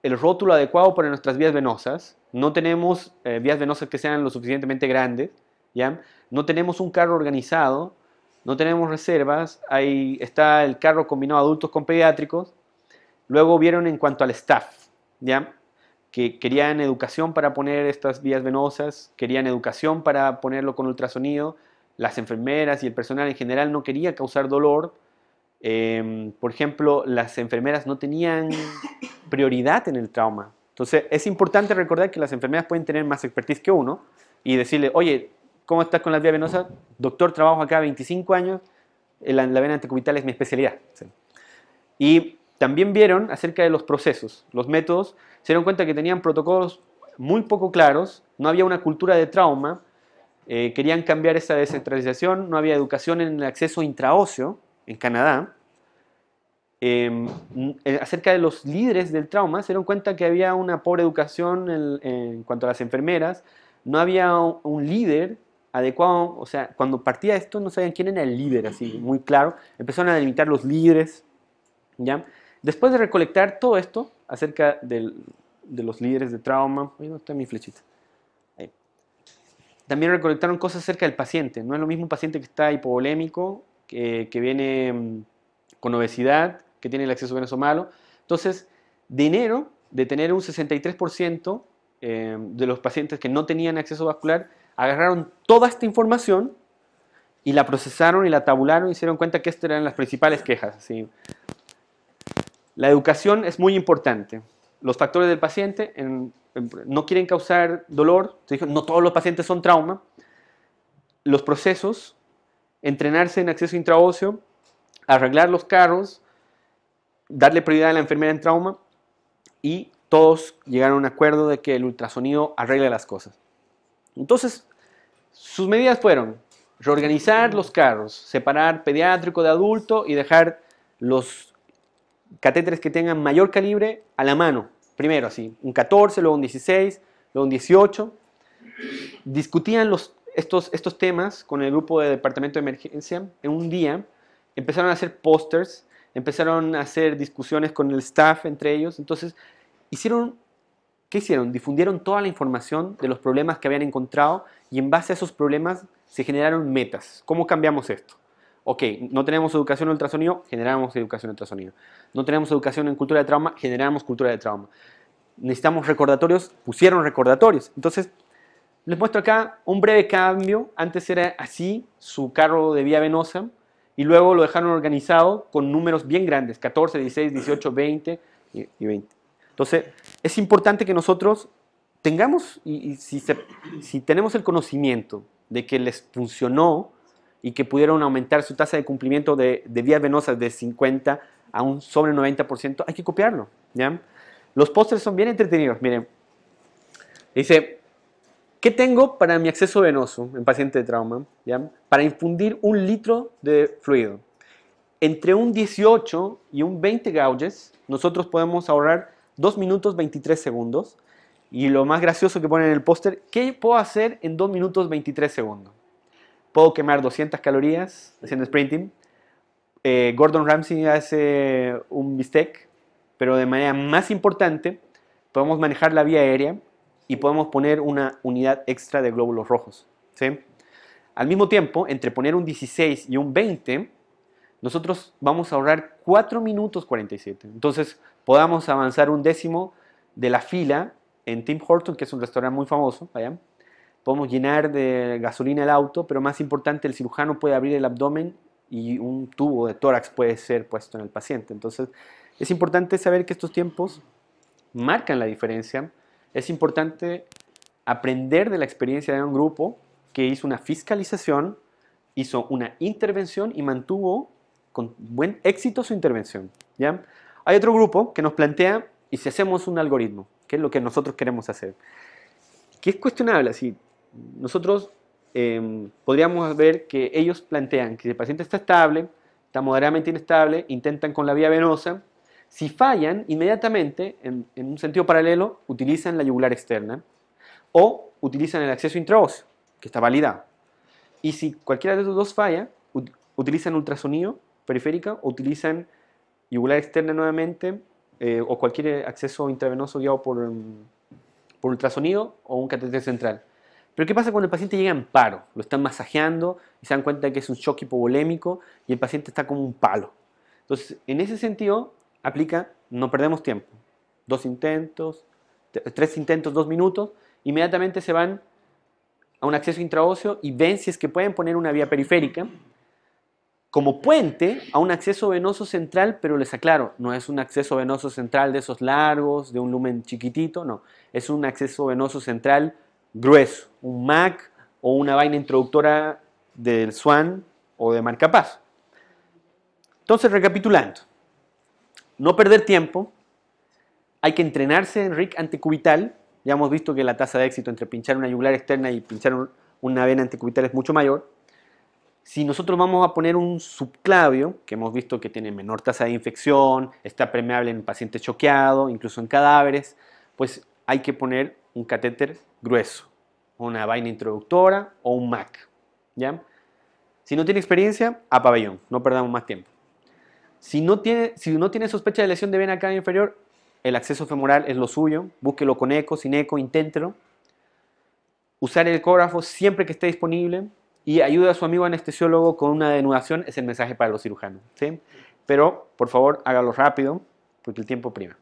el rótulo adecuado para nuestras vías venosas, no tenemos eh, vías venosas que sean lo suficientemente grandes, ¿ya? no tenemos un carro organizado, no tenemos reservas, ahí está el carro combinado adultos con pediátricos, luego vieron en cuanto al staff, ¿ya? que querían educación para poner estas vías venosas, querían educación para ponerlo con ultrasonido, las enfermeras y el personal en general no querían causar dolor. Em, por ejemplo, las enfermeras no tenían prioridad en el trauma. Entonces, es importante recordar que las enfermeras pueden tener más expertise que uno y decirle, oye, ¿cómo estás con las vías venosas? Doctor, trabajo acá 25 años, eh, la, vena antecubital es mi especialidad. Y también vieron acerca de los procesos, los métodos, se dieron cuenta que tenían protocolos muy poco claros, no había una cultura de trauma, eh, querían cambiar esa descentralización, no había educación en el acceso intraocio en Canadá. Em, eh, acerca de los líderes del trauma, se dieron cuenta que había una pobre educación en, cuanto a las enfermeras, no había un, un líder adecuado, o sea, cuando partía esto no sabían quién era el líder, así, muy claro, empezaron a delimitar los líderes, ¿ya? Después de recolectar todo esto acerca de los líderes de trauma, está mi flechita. También recolectaron cosas acerca del paciente. No es lo mismo un paciente que está hipovolémico, que, viene mm, con obesidad, que tiene el acceso venoso malo. Entonces, de enero, de tener un 63% em, de los pacientes que no tenían acceso vascular, agarraron toda esta información y la procesaron y la tabularon y se dieron cuenta que estas eran las principales quejas. La educación es muy importante. Los factores del paciente no quieren causar dolor, no todos los pacientes son trauma. Los procesos, entrenarse en acceso intraóseo, arreglar los carros, darle prioridad a la enfermera en trauma y todos llegaron a un acuerdo de que el ultrasonido arregla las cosas. Entonces, sus medidas fueron reorganizar los carros, separar pediátrico de adulto y dejar los catéteres que tengan mayor calibre a la mano. Primero, así, un 14, luego un 16, luego un 18. Discutían los, estos, estos temas con el grupo de departamento de emergencia en un día. Empezaron a hacer pósters, empezaron a hacer discusiones con el staff entre ellos. Entonces, hicieron, ¿qué hicieron? Difundieron toda la información de los problemas que habían encontrado y en base a esos problemas se generaron metas. ¿Cómo cambiamos esto? Ok, no tenemos educación en ultrasonido, generamos educación en ultrasonido. No tenemos educación en cultura de trauma, generamos cultura de trauma. Necesitamos recordatorios, pusieron recordatorios. Entonces, les muestro acá un breve cambio. Antes era así su carro de vía venosa y luego lo dejaron organizado con números bien grandes, 14, 16, 18, 20 y 20. Entonces, es importante que nosotros tengamos, y, si tenemos el conocimiento de que les funcionó, y que pudieron aumentar su tasa de cumplimiento de, vías venosas de 50 a un sobre 90%, hay que copiarlo. ¿ya? Los pósters son bien entretenidos. Miren, dice, ¿qué tengo para mi acceso venoso en paciente de trauma? ¿ya? Para infundir un litro de fluido. Entre un 18 y un 20 gauges, nosotros podemos ahorrar 2 minutos 23 segundos. Y lo más gracioso que pone en el póster, ¿qué puedo hacer en 2 minutos 23 segundos? puedo quemar 200 calorías haciendo sprinting. Eh, Gordon Ramsay hace un bistec, pero de manera más importante, podemos manejar la vía aérea y podemos poner una unidad extra de glóbulos rojos. ¿sí? Al mismo tiempo, entre poner un 16 y un 20, nosotros vamos a ahorrar 4 minutos 47. Entonces, podamos avanzar un décimo de la fila en Tim Horton, que es un restaurante muy famoso allá, podemos llenar de gasolina el auto, pero más importante, el cirujano puede abrir el abdomen y un tubo de tórax puede ser puesto en el paciente. Entonces, es importante saber que estos tiempos marcan la diferencia. Es importante aprender de la experiencia de un grupo que hizo una fiscalización, hizo una intervención y mantuvo con buen éxito su intervención. ¿ya? Hay otro grupo que nos plantea, ¿y si hacemos un algoritmo? Que es lo que nosotros queremos hacer. Que es cuestionable, así, nosotros em, podríamos ver que ellos plantean que si el paciente está estable, está moderadamente inestable, intentan con la vía venosa, si fallan, inmediatamente, en, un sentido paralelo, utilizan la yugular externa o utilizan el acceso intraóseo, que está validado. Y si cualquiera de estos dos falla, utilizan ultrasonido periférica o utilizan yugular externa nuevamente eh, o cualquier acceso intravenoso guiado por, por ultrasonido o un catéter central. Pero ¿qué pasa cuando el paciente llega en paro? Lo están masajeando y se dan cuenta que es un shock hipovolémico y el paciente está como un palo. Entonces, en ese sentido, aplica, no perdemos tiempo. Dos intentos, tres intentos, dos minutos, inmediatamente se van a un acceso intraóseo y ven si es que pueden poner una vía periférica como puente a un acceso venoso central, pero les aclaro, no es un acceso venoso central de esos largos, de un lumen chiquitito, no, es un acceso venoso central grueso, un Mac o una vaina introductora del Swan o de Marcapaz. Entonces, recapitulando, no perder tiempo, hay que entrenarse, en RIC anticubital. Ya hemos visto que la tasa de éxito entre pinchar una yugular externa y pinchar una vena anticubital es mucho mayor. Si nosotros vamos a poner un subclavio, que hemos visto que tiene menor tasa de infección, está permeable en pacientes choqueados, incluso en cadáveres, pues hay que poner un catéter grueso, una vaina introductora o un Mac. ¿ya? Si no tiene experiencia, a pabellón, no perdamos más tiempo. Si no tiene, si tiene sospecha de lesión de vena cava inferior, el acceso femoral es lo suyo, búsquelo con eco, sin eco, inténtelo. Usar el ecógrafo siempre que esté disponible y ayuda a su amigo anestesiólogo con una denudación, es el mensaje para los cirujanos. Pero, por favor, hágalo rápido, porque el tiempo prima.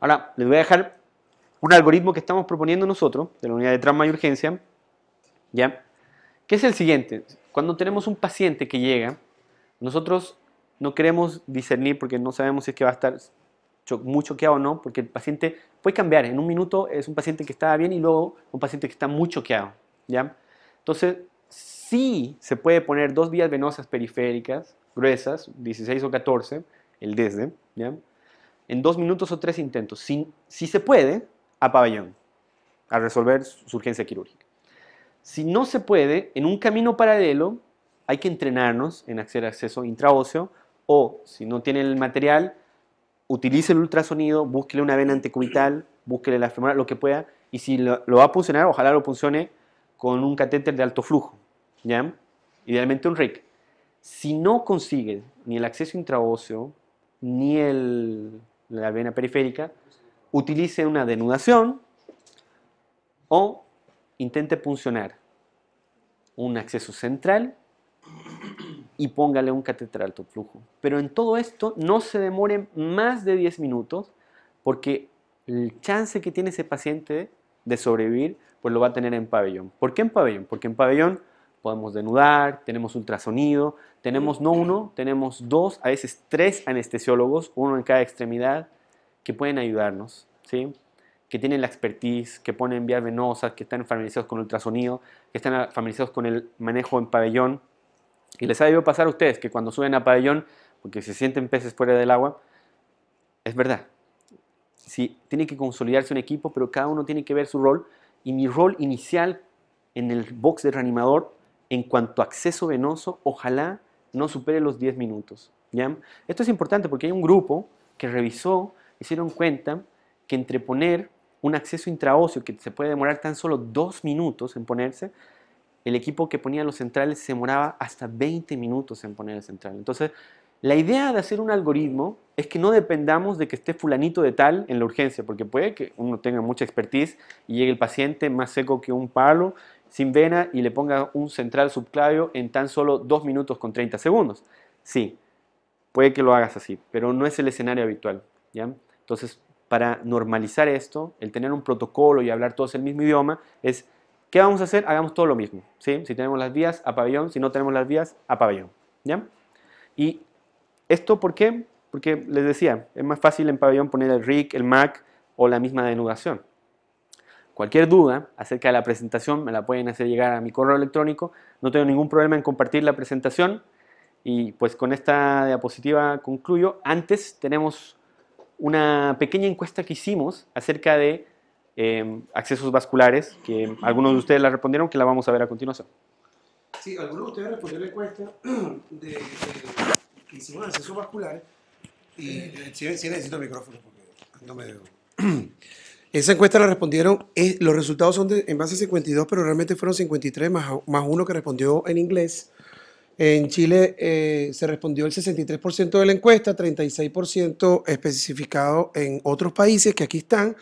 Ahora, les voy a dejar un algoritmo que estamos proponiendo nosotros, de la unidad de trauma y urgencia, ¿ya? que es el siguiente. Cuando tenemos un paciente que llega, nosotros no queremos discernir porque no sabemos si es que va a estar muy choqueado o no, porque el paciente puede cambiar. En un minuto es un paciente que estaba bien y luego un paciente que está muy choqueado. ¿ya? Entonces, sí se puede poner dos vías venosas periféricas, gruesas, 16 o 14, el desde, ¿ya? en dos minutos o tres intentos. Si, si se puede, a pabellón a resolver su urgencia quirúrgica. Si no se puede, en un camino paralelo hay que entrenarnos en hacer acceso intraóseo o si no tiene el material, utilice el ultrasonido, búsquele una vena antecubital, búsquele la femoral, lo que pueda y si lo, va a funcionar, ojalá lo funcione con un catéter de alto flujo, ¿ya? Idealmente un RIC. Si no consigue ni el acceso intraóseo ni la vena periférica, utilice una denudación o intente puncionar un acceso central y póngale un catéter alto flujo. Pero en todo esto no se demore más de 10 minutos porque el chance que tiene ese paciente de sobrevivir pues lo va a tener en pabellón. ¿Por qué en pabellón? Porque en pabellón podemos denudar, tenemos ultrasonido, tenemos no uno, tenemos dos, a veces tres anestesiólogos, uno en cada extremidad, que pueden ayudarnos, ¿sí? que tienen la expertise, que ponen vías venosas, que están familiarizados con ultrasonido, que están familiarizados con el manejo en pabellón. Y les ha debido pasar a ustedes que cuando suben a pabellón, porque se sienten peces fuera del agua, es verdad. Sí, tiene que consolidarse un equipo, pero cada uno tiene que ver su rol. Y mi rol inicial en el box de reanimador, en cuanto a acceso venoso, ojalá no supere los 10 minutos. ¿ya? Esto es importante porque hay un grupo que revisó hicieron cuenta que entre poner un acceso intraóseo que se puede demorar tan solo dos minutos en ponerse, el equipo que ponía los centrales se demoraba hasta 20 minutos en poner el central. Entonces, la idea de hacer un algoritmo es que no dependamos de que esté fulanito de tal en la urgencia, porque puede que uno tenga mucha expertise y llegue el paciente más seco que un palo, sin vena, y le ponga un central subclavio en tan solo dos minutos con 30 segundos. Sí, puede que lo hagas así, pero no es el escenario habitual. ¿ya? Entonces, para normalizar esto, el tener un protocolo y hablar todos el mismo idioma, es, ¿qué vamos a hacer? Hagamos todo lo mismo. ¿sí? Si tenemos las vías, a pabellón. Si no tenemos las vías, a pabellón. ¿ya? Y esto, ¿por qué? Porque les decía, es más fácil en pabellón poner el RIC, el MAC o la misma denudación. Cualquier duda acerca de la presentación me la pueden hacer llegar a mi correo electrónico. No tengo ningún problema en compartir la presentación. Y pues con esta diapositiva concluyo. Antes tenemos una pequeña encuesta que hicimos acerca de em, accesos vasculares, que algunos de ustedes la respondieron, que la vamos a ver a continuación. Sí, algunos de ustedes respondieron la encuesta de, que hicimos accesos vasculares. Y eh, si, necesito micrófono, porque no me debo. Esa encuesta la respondieron, los resultados son en base a 52, pero realmente fueron 53 más, más uno que respondió en inglés. En Chile eh, se respondió el 63% de la encuesta, 36% especificado en otros países que aquí están.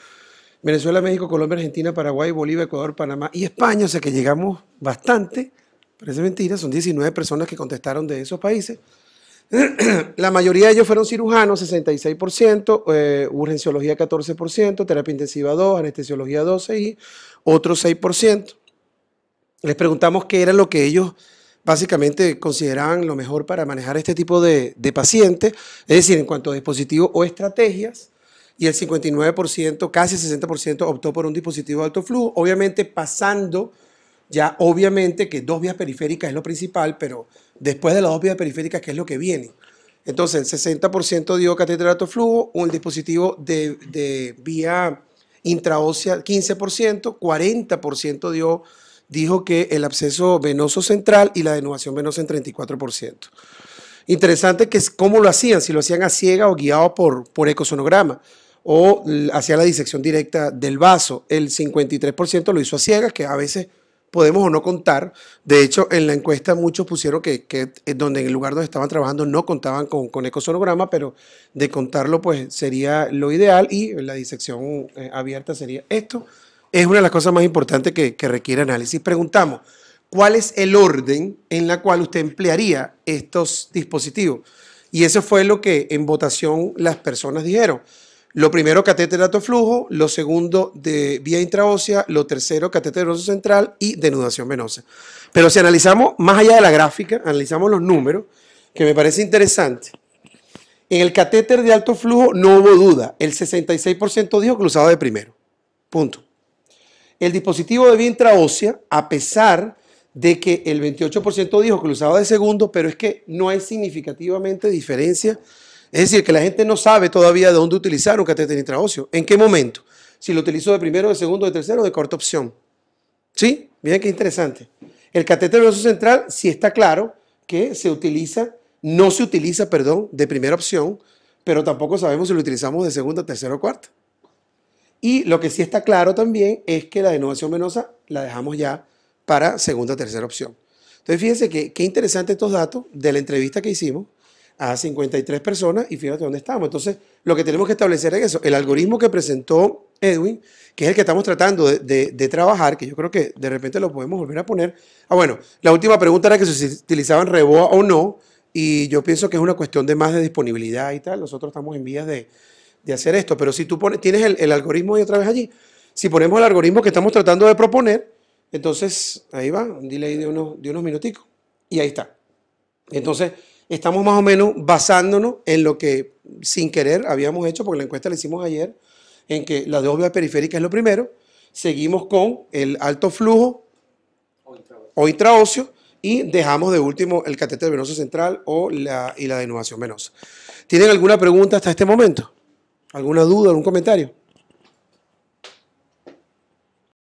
Venezuela, México, Colombia, Argentina, Paraguay, Bolivia, Ecuador, Panamá y España, o sea que llegamos bastante, parece mentira, son 19 personas que contestaron de esos países. La mayoría de ellos fueron cirujanos, 66%, eh, urgenciología 14%, terapia intensiva 2, anestesiología 12 y otros 6%. Les preguntamos qué era lo que ellos básicamente consideraban lo mejor para manejar este tipo de, pacientes, es decir, en cuanto a dispositivos o estrategias, y el 59%, casi 60% optó por un dispositivo de alto flujo, obviamente pasando ya obviamente que dos vías periféricas es lo principal, pero después de las dos vías periféricas, ¿qué es lo que viene? Entonces, el 60% dio catéter de alto flujo, un dispositivo de, de vía intraósea 15%, 40% dio dijo que el absceso venoso central y la denovación venosa en 34%. Interesante que es cómo lo hacían, si lo hacían a ciega o guiado por, por ecosonograma o hacía la disección directa del vaso. El 53% lo hizo a ciegas, que a veces podemos o no contar. De hecho, en la encuesta muchos pusieron que, eh, donde en el lugar donde estaban trabajando no contaban con, con ecosonograma, pero de contarlo pues sería lo ideal y la disección eh, abierta sería esto es una de las cosas más importantes que, requiere análisis. Preguntamos, ¿cuál es el orden en la cual usted emplearía estos dispositivos? Y eso fue lo que en votación las personas dijeron. Lo primero, catéter alto de flujo, lo segundo, de vía intraósea, lo tercero, catéter de venoso central y denudación venosa. Pero si analizamos más allá de la gráfica, analizamos los números, que me parece interesante. En el catéter de alto flujo no hubo duda, el 66% dijo que lo usaba de primero. Punto. El dispositivo de vía intraósea, a pesar de que el 28% dijo que lo usaba de segundo, pero es que no hay significativamente diferencia. Es decir, que la gente no sabe todavía de dónde utilizar un catéter intraóseo. ¿En qué momento? Si lo utilizó de primero, de segundo, de tercero, de cuarta opción. ¿Sí? Miren qué interesante. El catéter venoso central sí está claro que se utiliza, no se utiliza, perdón, de primera opción, pero tampoco sabemos si lo utilizamos de segunda, tercera o cuarta. Y lo que sí está claro también es que la denovación venosa la dejamos ya para segunda o tercera opción. Entonces, fíjense que qué interesante estos datos de la entrevista que hicimos a 53 personas y fíjate dónde estamos. Entonces, lo que tenemos que establecer es eso. El algoritmo que presentó Edwin, que es el que estamos tratando de, trabajar, que yo creo que de repente lo podemos volver a poner. Ah, bueno, la última pregunta era que si utilizaban Reboa o no, y yo pienso que es una cuestión de más de disponibilidad y tal. Nosotros estamos en vías de, de hacer esto. Pero si tú pones, tienes el, algoritmo y otra vez allí, si ponemos el algoritmo que estamos tratando de proponer, entonces ahí va, un delay de unos, de minuticos. Y ahí está. Entonces, estamos más o menos basándonos en lo que sin querer habíamos hecho, porque la encuesta la hicimos ayer, en que la de obvia periférica es lo primero. Seguimos con el alto flujo o intraocio, y dejamos de último el catéter venoso central o la, y la denudación venosa. ¿Tienen alguna pregunta hasta este momento? ¿Alguna duda, algún comentario?